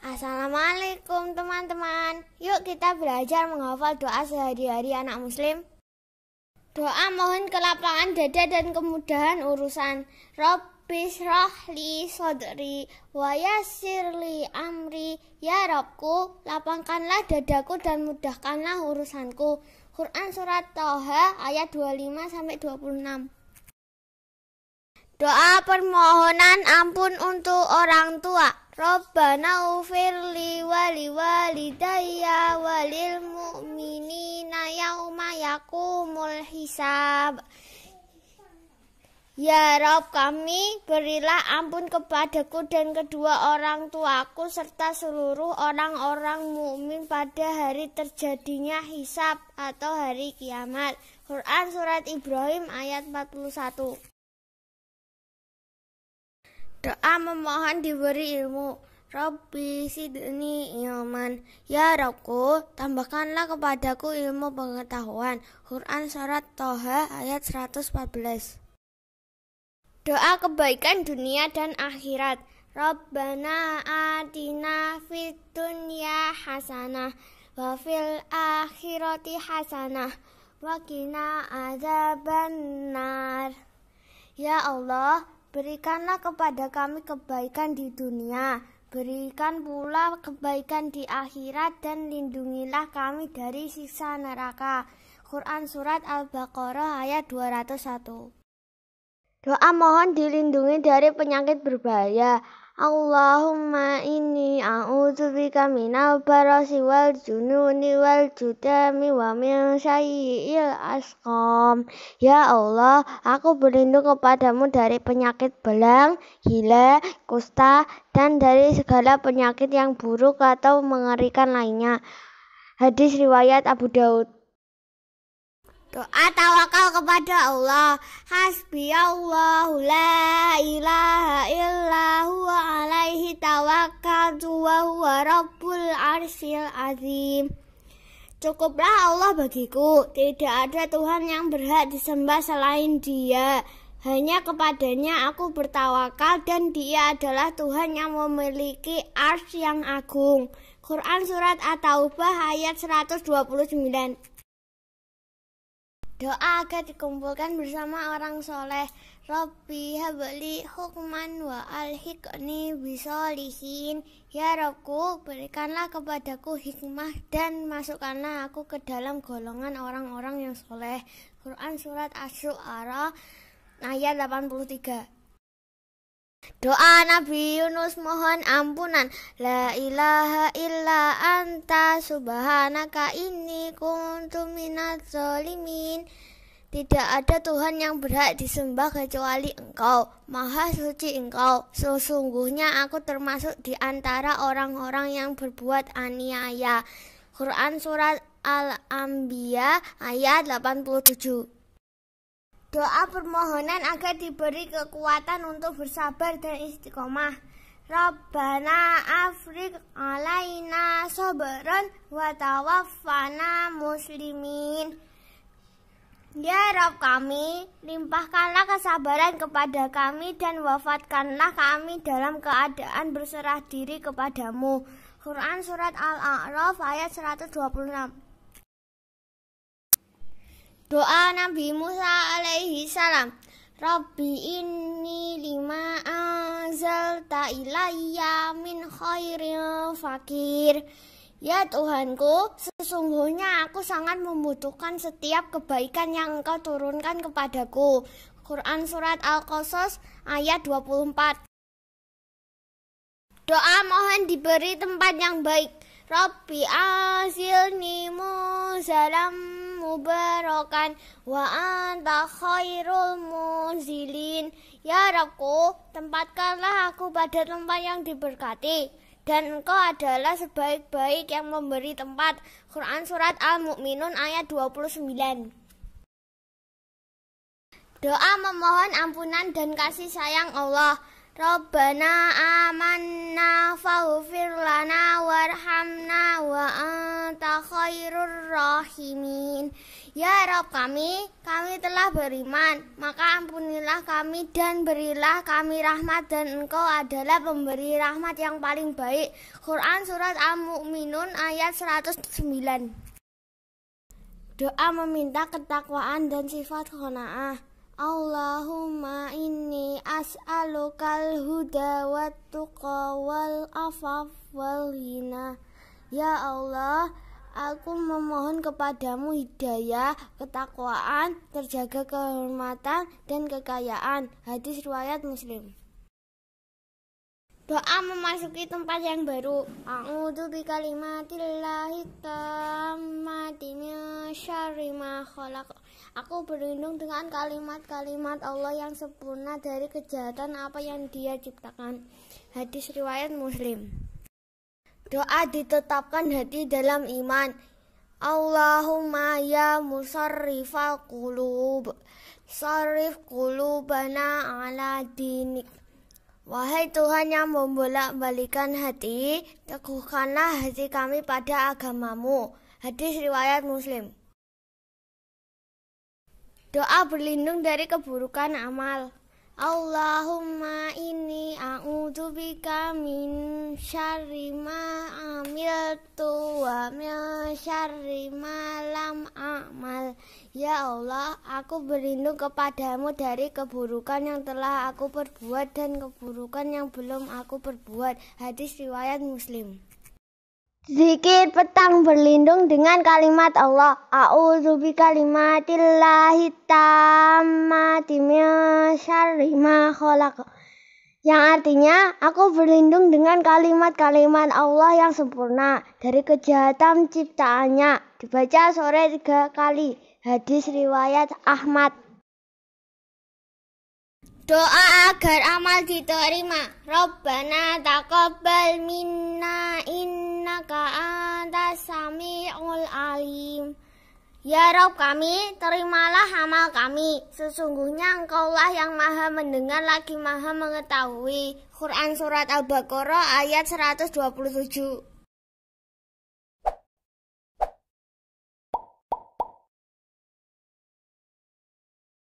Assalamualaikum teman-teman. Yuk kita belajar menghafal doa sehari-hari anak muslim. Doa mohon kelapangan dada dan kemudahan urusan. Rabbis rahli sodri wayasirli amri. Ya Robku, lapangkanlah dadaku dan mudahkanlah urusanku. Quran Surat Toha ayat 25-26 Doa permohonan ampun untuk orang tua Rabbana ufirli wali daya walil mu'minina yauma yakumul hisab Ya Rob kami, berilah ampun kepadaku dan kedua orang tuaku serta seluruh orang-orang mukmin pada hari terjadinya hisab atau hari kiamat. Quran Surat Ibrahim ayat 41 Doa memohon diberi ilmu. Robbi sidni ilman. Ya Robku, tambahkanlah kepadaku ilmu pengetahuan. Quran Surat Toha ayat 114. Doa kebaikan dunia dan akhirat. Rabbana atina fid dunya hasanah wa fil akhirati hasanah wa qina adzabannar. Ya Allah, Berikanlah kepada kami kebaikan di dunia, berikan pula kebaikan di akhirat dan lindungilah kami dari siksa neraka. Quran Surat Al-Baqarah ayat 201 Doa mohon dilindungi dari penyakit berbahaya. Allahumma inni a'udzubika minal barasi wal jununi wal judami wa min syai'il asqam. Ya Allah, aku berlindung kepadamu dari penyakit belang, gila, kusta, dan dari segala penyakit yang buruk atau mengerikan lainnya. Hadis riwayat Abu Daud. Doa tawakal kepada Allah. Hasbi Allah, la ilaha illa huwa alaihi tawakkaltu wa huwa rabbul arsil azim. Cukuplah Allah bagiku, tidak ada Tuhan yang berhak disembah selain dia. Hanya kepadanya aku bertawakal dan dia adalah Tuhan yang memiliki ars yang agung. Quran Surat At-Taubah ayat 129 Doa agar dikumpulkan bersama orang soleh. Robbi habli hukman wa al alhiqni bisolihin. Ya Robku, berikanlah kepadaku hikmah dan masukkanlah aku ke dalam golongan orang-orang yang soleh. Quran Surat Asyuara ayat 83 Doa Nabi Yunus mohon ampunan La ilaha illa anta subhanaka inni kuntu minat zolimin. tidak ada Tuhan yang berhak disembah kecuali Engkau. Maha suci Engkau. Sesungguhnya aku termasuk di antara orang-orang yang berbuat aniaya. Quran surat Al-Anbiya ayat 87. Doa permohonan agar diberi kekuatan untuk bersabar dan istiqomah. Rabbana afrik alaina sabran wa tawaffana muslimin. Ya Rob kami, limpahkanlah kesabaran kepada kami dan wafatkanlah kami dalam keadaan berserah diri kepadamu. Quran Surat Al-A'raf ayat 126 Doa Nabi Musa alaihi salam. Rabbi inni lima anzalta ilayya min khairil fakir. Ya Tuhanku, sesungguhnya aku sangat membutuhkan setiap kebaikan yang Engkau turunkan kepadaku. Quran Surat Al-Qasas ayat 24 Doa mohon diberi tempat yang baik. Rabbi azilni muzalam mubarakan wa anta khairul muzilin. Ya rabku tempatkanlah aku pada tempat yang diberkati dan engkau adalah sebaik-baik yang memberi tempat. Quran surat Al-Mukminun ayat 29. Doa memohon ampunan dan kasih sayang Allah. Rabbana amanna faghfir lana warhamna wa anta khairur rahimin. Ya Rob kami, kami telah beriman, maka ampunilah kami dan berilah kami rahmat dan engkau adalah pemberi rahmat yang paling baik. Quran Surat Al-Mu'minun ayat 109 Doa meminta ketakwaan dan sifat khona'ah Allahumma inni as'alukal huda wa tuqa wal afaf wal hina Ya Allah Aku memohon kepadamu hidayah, ketakwaan, terjaga kehormatan, dan kekayaan. Hadis riwayat Muslim. Doa memasuki tempat yang baru. A'udzu bi tammati min syarri ma khalaq. Aku berlindung dengan kalimat-kalimat Allah yang sempurna dari kejahatan apa yang Dia ciptakan. Hadis riwayat Muslim. Doa ditetapkan hati dalam iman. Allahumma ya musarrifal qulub sarif qulubana ala dinik Wahai Tuhan yang membolak-balikan hati, teguhkanlah hati kami pada agamamu. Hadis Riwayat Muslim Doa berlindung dari keburukan amal Allahumma inni a'udzu bika min syarri ma amiltu wa min syarri ma lam a'mal Ya Allah, aku berlindung kepadamu dari keburukan yang telah aku perbuat dan keburukan yang belum aku perbuat. Hadis riwayat Muslim. Zikir petang berlindung dengan kalimat Allah. A'udzu bi kalimatillahi tammati min khalaq. Yang artinya, aku berlindung dengan kalimat-kalimat Allah yang sempurna dari kejahatan ciptaannya. Dibaca sore tiga kali. Hadis riwayat Ahmad. Doa agar amal diterima. Robbana taqabbal minna innaka antas samiul alim. Ya Rob kami, terimalah amal kami. Sesungguhnya Engkaulah yang maha mendengar lagi maha mengetahui. Quran Surat Al-Baqarah ayat 127